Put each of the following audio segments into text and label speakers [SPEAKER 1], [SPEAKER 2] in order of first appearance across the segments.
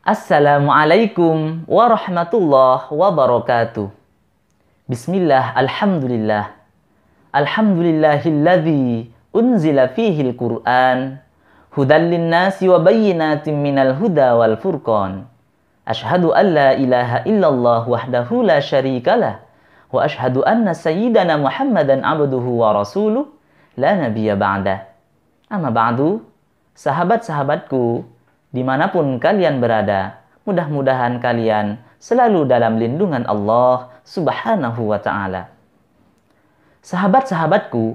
[SPEAKER 1] Assalamualaikum warahmatullahi wabarakatuh. Bismillah, alhamdulillah. Alhamdulillahilladzi unzila fihi al-Qur'an hudan linnasi wa bayyinatin minal huda wal furqan. Ashhadu an la ilaha illallah wahdahu la syarikalah wa ashhadu anna sayyidana Muhammadan abduhu wa rasuluh la nabiyya ba'dah. Amma ba'du, sahabat-sahabatku, Dimanapun kalian berada, mudah-mudahan kalian selalu dalam lindungan Allah Subhanahu wa Ta'ala. Sahabat-sahabatku,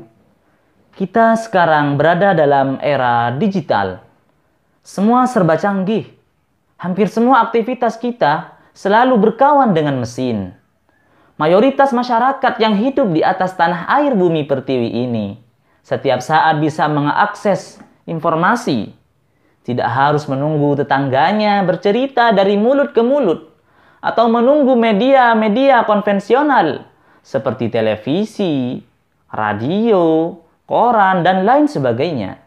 [SPEAKER 1] kita sekarang berada dalam era digital. Semua serba canggih. Hampir semua aktivitas kita selalu berkawan dengan mesin. Mayoritas masyarakat yang hidup di atas tanah air bumi pertiwi ini setiap saat bisa mengakses informasi, tidak harus menunggu tetangganya bercerita dari mulut ke mulut atau menunggu media-media konvensional seperti televisi, radio, koran, dan lain sebagainya.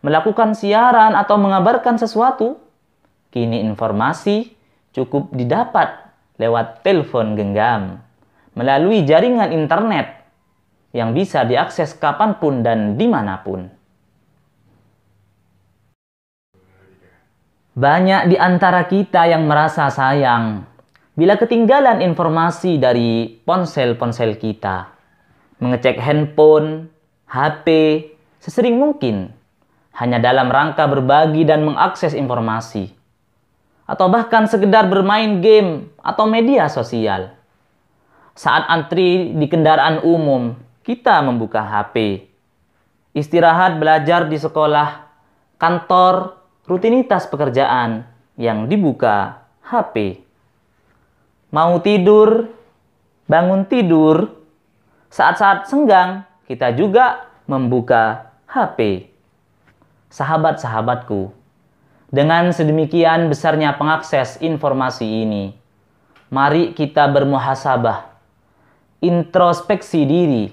[SPEAKER 1] Melakukan siaran atau mengabarkan sesuatu, kini informasi cukup didapat lewat telepon genggam, melalui jaringan internet yang bisa diakses kapanpun dan dimanapun. Banyak di antara kita yang merasa sayang bila ketinggalan informasi dari ponsel-ponsel kita. Mengecek handphone, HP, sesering mungkin hanya dalam rangka berbagi dan mengakses informasi. Atau bahkan sekedar bermain game atau media sosial. Saat antri di kendaraan umum, kita membuka HP. Istirahat belajar di sekolah, kantor, rutinitas pekerjaan yang dibuka HP. Mau tidur, bangun tidur, saat-saat senggang kita juga membuka HP. Sahabat-sahabatku, dengan sedemikian besarnya pengakses informasi ini, mari kita bermuhasabah, introspeksi diri.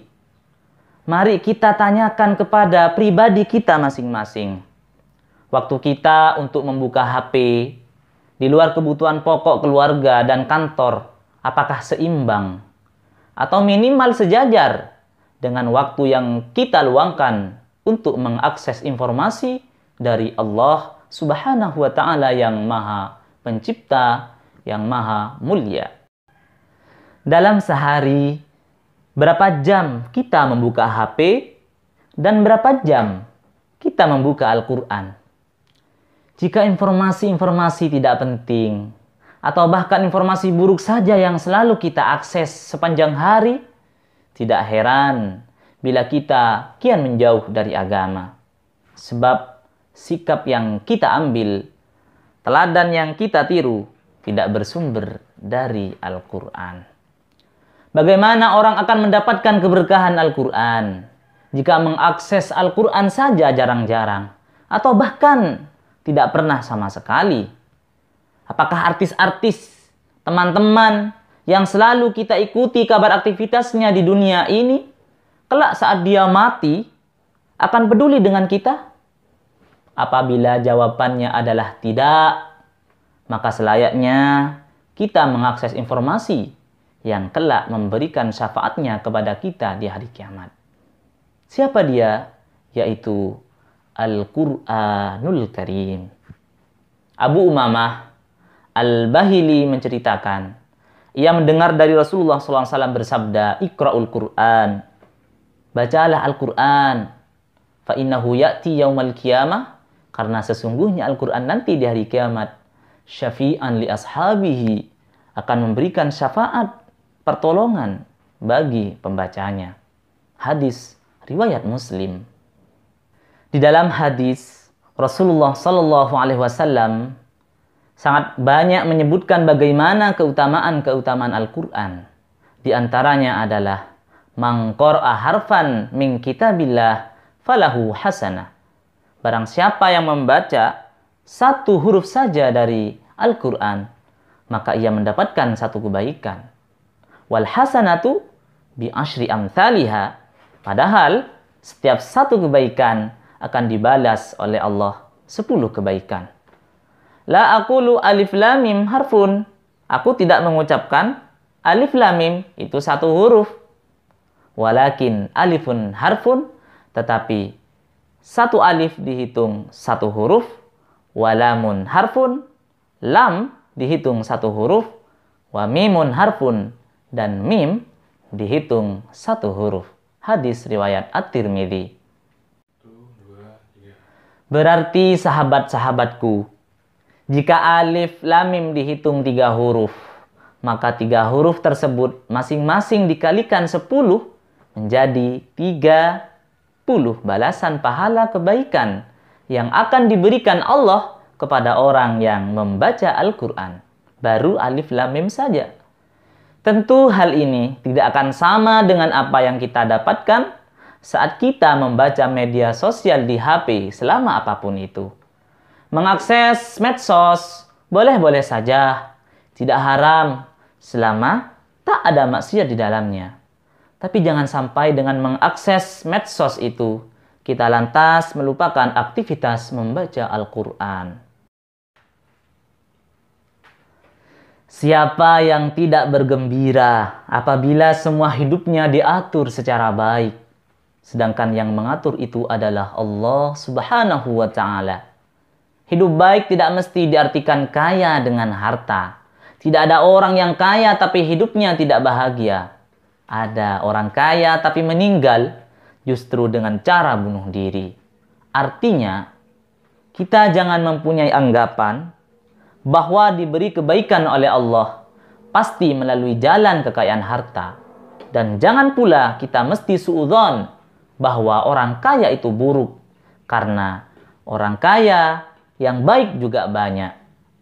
[SPEAKER 1] Mari kita tanyakan kepada pribadi kita masing-masing waktu kita untuk membuka HP, di luar kebutuhan pokok keluarga dan kantor, apakah seimbang atau minimal sejajar dengan waktu yang kita luangkan untuk mengakses informasi dari Allah Subhanahu wa taala yang Maha Pencipta, yang Maha Mulia. Dalam sehari, berapa jam kita membuka HP dan berapa jam kita membuka Al-Qur'an? Jika informasi-informasi tidak penting, atau bahkan informasi buruk saja yang selalu kita akses sepanjang hari, tidak heran bila kita kian menjauh dari agama. Sebab sikap yang kita ambil, teladan yang kita tiru, tidak bersumber dari Al-Quran. Bagaimana orang akan mendapatkan keberkahan Al-Quran jika mengakses Al-Quran saja jarang-jarang, atau bahkan tidak pernah sama sekali. Apakah artis-artis, teman-teman yang selalu kita ikuti kabar aktivitasnya di dunia ini, kelak saat dia mati, akan peduli dengan kita? Apabila jawabannya adalah tidak, maka selayaknya kita mengakses informasi yang kelak memberikan syafaatnya kepada kita di hari kiamat. Siapa dia? Yaitu Al-Quranul Karim. Abu Umamah Al-Bahili menceritakan, ia mendengar dari Rasulullah SAW bersabda, Iqra'ul Quran, bacalah Al-Quran, fa'innahu ya'ti yaumal kiamah, karena sesungguhnya Al-Quran nanti di hari kiamat, syafi'an li ashabihi, akan memberikan syafaat, pertolongan bagi pembacanya. Hadis riwayat Muslim. Di dalam hadis Rasulullah Shallallahu Alaihi Wasallam sangat banyak menyebutkan bagaimana keutamaan-keutamaan Al-Quran. Di antaranya adalah mangkor aharfan min kitabillah falahu hasana. Barang siapa yang membaca satu huruf saja dari Al-Quran, maka ia mendapatkan satu kebaikan. Wal hasanatu bi ashri amthaliha. Padahal setiap satu kebaikan akan dibalas oleh Allah sepuluh kebaikan. La akulu alif lamim harfun. Aku tidak mengucapkan alif lamim itu satu huruf. Walakin alifun harfun. Tetapi satu alif dihitung satu huruf. Walamun harfun. Lam dihitung satu huruf. Wa mimun harfun. Dan mim dihitung satu huruf. Hadis riwayat At-Tirmidzi. Berarti sahabat-sahabatku, jika alif lamim dihitung tiga huruf, maka tiga huruf tersebut masing-masing dikalikan sepuluh menjadi tiga puluh balasan pahala kebaikan yang akan diberikan Allah kepada orang yang membaca Al-Quran. Baru alif lamim saja. Tentu hal ini tidak akan sama dengan apa yang kita dapatkan saat kita membaca media sosial di HP selama apapun itu. Mengakses medsos boleh-boleh saja, tidak haram selama tak ada maksiat di dalamnya. Tapi jangan sampai dengan mengakses medsos itu kita lantas melupakan aktivitas membaca Al-Qur'an. Siapa yang tidak bergembira apabila semua hidupnya diatur secara baik? Sedangkan yang mengatur itu adalah Allah Subhanahu wa taala. Hidup baik tidak mesti diartikan kaya dengan harta. Tidak ada orang yang kaya tapi hidupnya tidak bahagia. Ada orang kaya tapi meninggal justru dengan cara bunuh diri. Artinya, kita jangan mempunyai anggapan bahwa diberi kebaikan oleh Allah pasti melalui jalan kekayaan harta. Dan jangan pula kita mesti suudon bahwa orang kaya itu buruk karena orang kaya yang baik juga banyak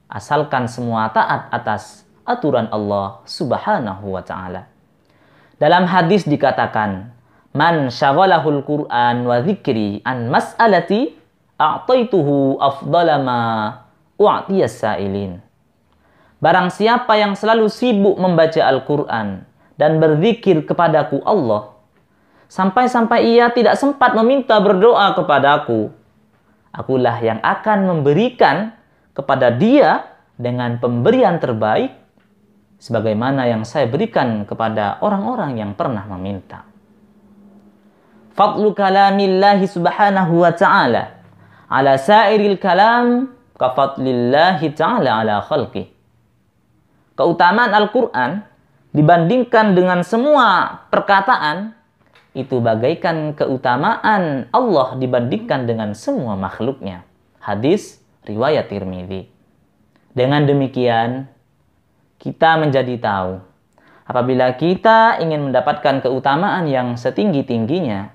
[SPEAKER 1] asalkan semua taat atas aturan Allah Subhanahu wa taala. Dalam hadis dikatakan, "Man syaghalahul Qur'an wa dzikri an mas'alati a'taituhu afdala ma sa'ilin." Barang siapa yang selalu sibuk membaca Al-Qur'an dan berzikir kepadaku Allah, sampai-sampai ia tidak sempat meminta berdoa kepadaku. Akulah yang akan memberikan kepada dia dengan pemberian terbaik sebagaimana yang saya berikan kepada orang-orang yang pernah meminta. Fadlu kalamillahi subhanahu wa ta'ala ala sairil kalam kafadlillahi ta'ala ala khalqi. Keutamaan Al-Quran dibandingkan dengan semua perkataan itu bagaikan keutamaan Allah dibandingkan dengan semua makhluknya. Hadis riwayat Tirmidzi. Dengan demikian, kita menjadi tahu apabila kita ingin mendapatkan keutamaan yang setinggi-tingginya,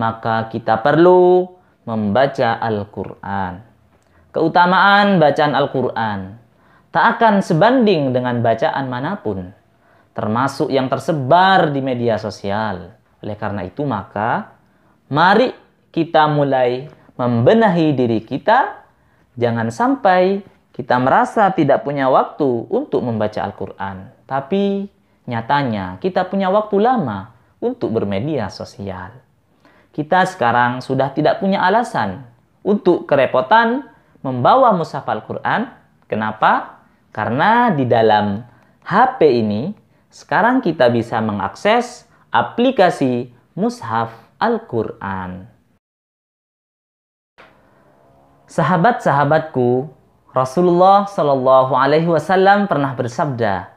[SPEAKER 1] maka kita perlu membaca Al-Qur'an. Keutamaan bacaan Al-Qur'an tak akan sebanding dengan bacaan manapun, termasuk yang tersebar di media sosial oleh karena itu maka mari kita mulai membenahi diri kita. Jangan sampai kita merasa tidak punya waktu untuk membaca Al-Quran. Tapi nyatanya kita punya waktu lama untuk bermedia sosial. Kita sekarang sudah tidak punya alasan untuk kerepotan membawa mushaf Al-Quran. Kenapa? Karena di dalam HP ini sekarang kita bisa mengakses aplikasi Mushaf Al-Quran. Sahabat-sahabatku, Rasulullah Shallallahu Alaihi Wasallam pernah bersabda,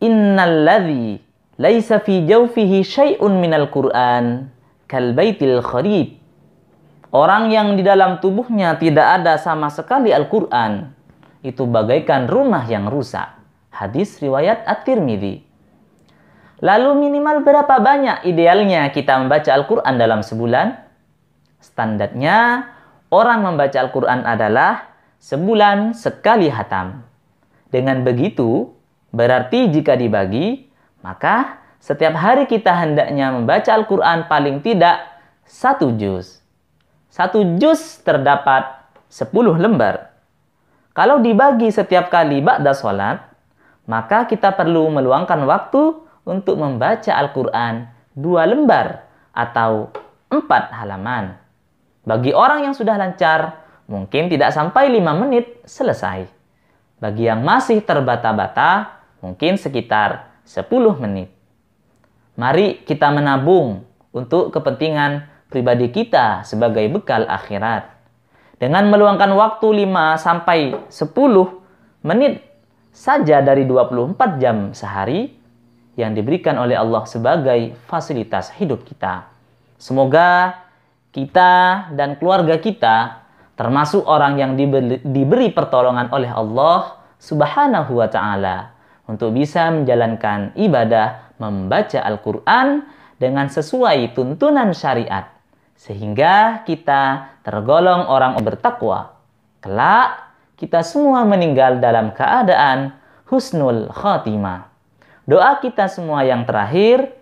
[SPEAKER 1] Innalladhi laisa fi jawfihi min Al Qur'an kal baitil kharib. Orang yang di dalam tubuhnya tidak ada sama sekali Al-Qur'an, itu bagaikan rumah yang rusak. Hadis riwayat At-Tirmidzi. Lalu minimal berapa banyak idealnya kita membaca Al-Quran dalam sebulan? Standarnya, orang membaca Al-Quran adalah sebulan sekali hatam. Dengan begitu, berarti jika dibagi, maka setiap hari kita hendaknya membaca Al-Quran paling tidak satu juz. Satu juz terdapat sepuluh lembar. Kalau dibagi setiap kali ba'da sholat, maka kita perlu meluangkan waktu untuk membaca Al-Quran dua lembar atau empat halaman. Bagi orang yang sudah lancar, mungkin tidak sampai lima menit selesai. Bagi yang masih terbata-bata, mungkin sekitar sepuluh menit. Mari kita menabung untuk kepentingan pribadi kita sebagai bekal akhirat. Dengan meluangkan waktu 5 sampai 10 menit saja dari 24 jam sehari, yang diberikan oleh Allah sebagai fasilitas hidup kita. Semoga kita dan keluarga kita termasuk orang yang diberi, diberi pertolongan oleh Allah Subhanahu wa taala untuk bisa menjalankan ibadah membaca Al-Qur'an dengan sesuai tuntunan syariat sehingga kita tergolong orang yang bertakwa. Kelak kita semua meninggal dalam keadaan husnul khatimah. Doa kita semua yang terakhir,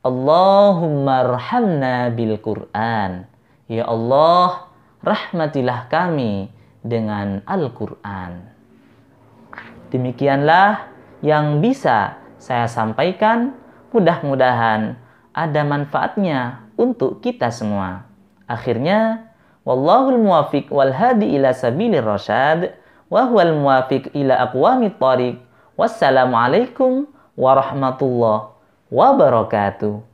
[SPEAKER 1] Allahumma rahamna bil Qur'an. Ya Allah, rahmatilah kami dengan Al-Qur'an. Demikianlah yang bisa saya sampaikan. Mudah-mudahan ada manfaatnya untuk kita semua. Akhirnya, wallahul muwafiq wal hadi ila sabilir rasyad wa huwal muwafiq ila aqwamit Wassalamualaikum warahmatullahi wabarakatuh.